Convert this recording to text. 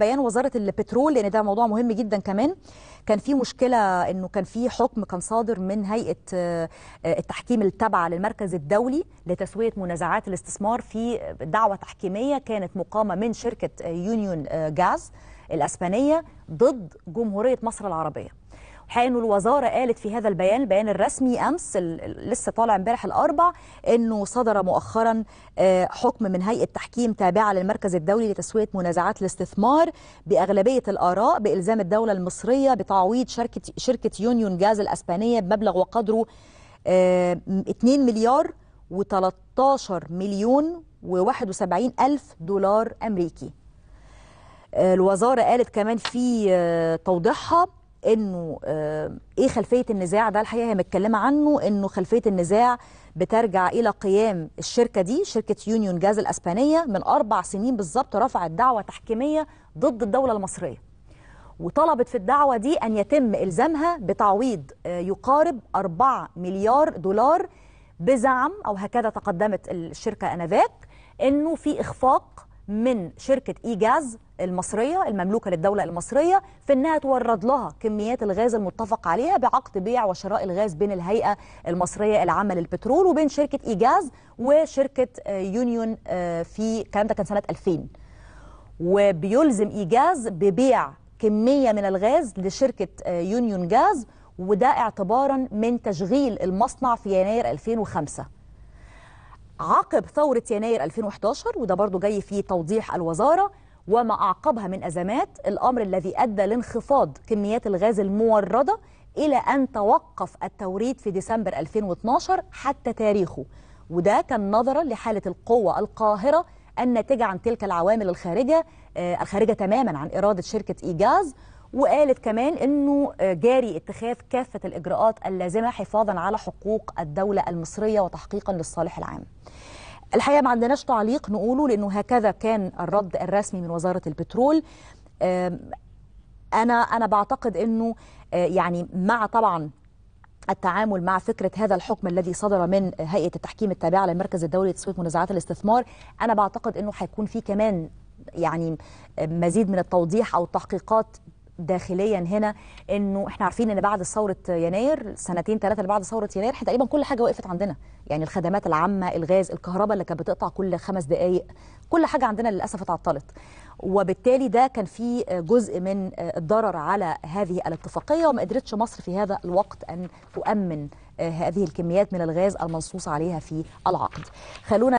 بيان وزاره البترول لان ده موضوع مهم جدا كمان كان في مشكله انه كان في حكم كان صادر من هيئه آه، التحكيم التابعه للمركز الدولي لتسويه منازعات الاستثمار في دعوه تحكيميه كانت مقامه من شركه آه، يونيون جاز آه، الاسبانيه ضد جمهوريه مصر العربيه حين الوزارة قالت في هذا البيان البيان الرسمي أمس لسه طالع امبارح الأربع أنه صدر مؤخرا آه، حكم من هيئة تحكيم تابعة للمركز الدولي لتسوية منازعات الاستثمار بأغلبية الآراء بإلزام الدولة المصرية بتعويض شركة, شركة يونيون جاز الأسبانية بمبلغ وقدره 2 آه، مليار و13 مليون و71 ألف دولار أمريكي آه، الوزارة قالت كمان في توضيحها انه آه، ايه خلفيه النزاع ده الحقيقه هي متكلمه عنه انه خلفيه النزاع بترجع الى قيام الشركه دي شركه يونيون جاز الاسبانيه من اربع سنين بالظبط رفعت دعوه تحكيميه ضد الدوله المصريه وطلبت في الدعوه دي ان يتم الزامها بتعويض آه، يقارب 4 مليار دولار بزعم او هكذا تقدمت الشركه انذاك انه في اخفاق من شركة إيجاز المصرية المملوكة للدولة المصرية في أنها تورد لها كميات الغاز المتفق عليها بعقد بيع وشراء الغاز بين الهيئة المصرية العامة للبترول وبين شركة إيجاز وشركة يونيون آه، في الكلام ده كان سنة 2000 وبيلزم إيجاز ببيع كمية من الغاز لشركة آه، يونيون جاز وده اعتبارا من تشغيل المصنع في يناير 2005 عقب ثورة يناير 2011 وده برضو جاي في توضيح الوزارة وما أعقبها من أزمات الأمر الذي أدى لانخفاض كميات الغاز الموردة إلى أن توقف التوريد في ديسمبر 2012 حتى تاريخه وده كان نظرا لحالة القوة القاهرة الناتجة عن تلك العوامل الخارجة آه، الخارجة تماما عن إرادة شركة إيجاز وقالت كمان انه آه، جاري اتخاذ كافه الاجراءات اللازمه حفاظا على حقوق الدوله المصريه وتحقيقا للصالح العام. الحقيقه ما عندناش تعليق نقوله لانه هكذا كان الرد الرسمي من وزاره البترول. انا انا بعتقد انه آه، يعني مع طبعا التعامل مع فكرة هذا الحكم الذي صدر من هيئة التحكيم التابعة للمركز الدولي لتسوية منازعات الاستثمار أنا بعتقد أنه هيكون في كمان يعني آه، مزيد من التوضيح أو التحقيقات داخليا هنا انه احنا عارفين ان بعد ثوره يناير سنتين ثلاثه اللي بعد ثوره يناير احنا تقريبا كل حاجه وقفت عندنا يعني الخدمات العامه الغاز الكهرباء اللي كانت بتقطع كل خمس دقائق كل حاجه عندنا للاسف اتعطلت وبالتالي ده كان في جزء من الضرر على هذه الاتفاقيه وما قدرتش مصر في هذا الوقت ان تؤمن آه، هذه الكميات من الغاز المنصوص عليها في العقد خلونا